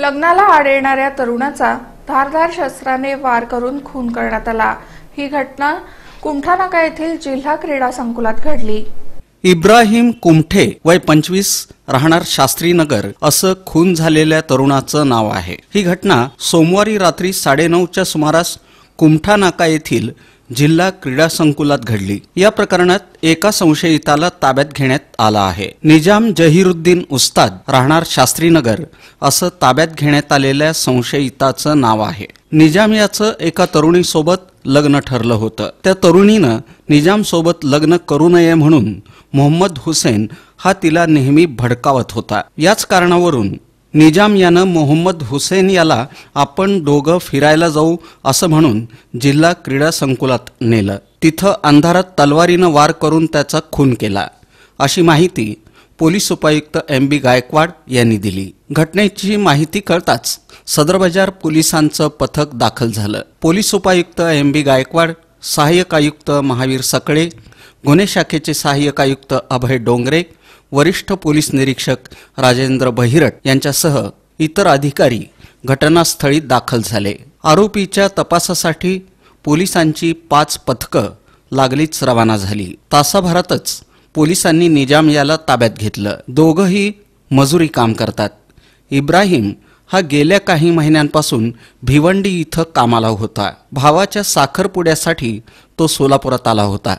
लग्नाला आड येणाऱ्या तरुणाचा धारधार शस्त्राने वार करून खून करण्यात आला ही घटना कुमठानाका येथील जिल्हा क्रीडा संकुलात घडली इब्राहिम कुमठे वय पंचवीस राहणार शास्त्रीनगर असं खून झालेल्या तरुणाचं नाव आहे ही घटना सोमवारी रात्री साडेनऊच्या सुमारास कुमठा येथील जिल्हा क्रीडा संकुलात घडली या प्रकरणात एका संशयिताला ताब्यात घेण्यात आला आहे निजाम जहिरुद्दीन उस्ताद राहणार शास्त्रीनगर असं ताब्यात घेण्यात आलेल्या संशयिताचं नाव आहे निजाम याचं एका तरुणीसोबत लग्न ठरलं होतं त्या तरुणीनं निजामसोबत लग्न करू नये म्हणून मोहम्मद हुसेन हा तिला नेहमी भडकावत होता याच कारणावरून निजाम यानं मोहम्मद हुसेन याला आपण दोघं फिरायला जाऊ असं म्हणून जिल्हा क्रीडा संकुलात नेलं तिथं अंधारात तलवारीनं वार करून त्याचा खून केला अशी माहिती पोलीस उपायुक्त एम बी गायकवाड यांनी दिली घटनेची माहिती कळताच सदर बाजार पोलिसांचं पथक दाखल झालं पोलीस उपायुक्त एम बी गायकवाड सहाय्यक आयुक्त महावीर सकळे गुन्हे शाखेचे सहाय्यक आयुक्त अभय डोंगरे वरिष्ठ पोलीस निरीक्षक राजेंद्र बहिरट यांच्यासह इतर अधिकारी घटनास्थळी दाखल झाले आरोपीच्या तपासासाठी पोलिसांची पाच पथकं लागलीच रवाना झाली तासाभरातच पोलिसांनी निजाम याला ताब्यात घेतलं दोघंही मजुरी काम करतात इब्राहिम हा गेल्या काही महिन्यांपासून भिवंडी इथं कामाला होता भावाच्या साखरपुड्यासाठी तो सोलापुरात आला होता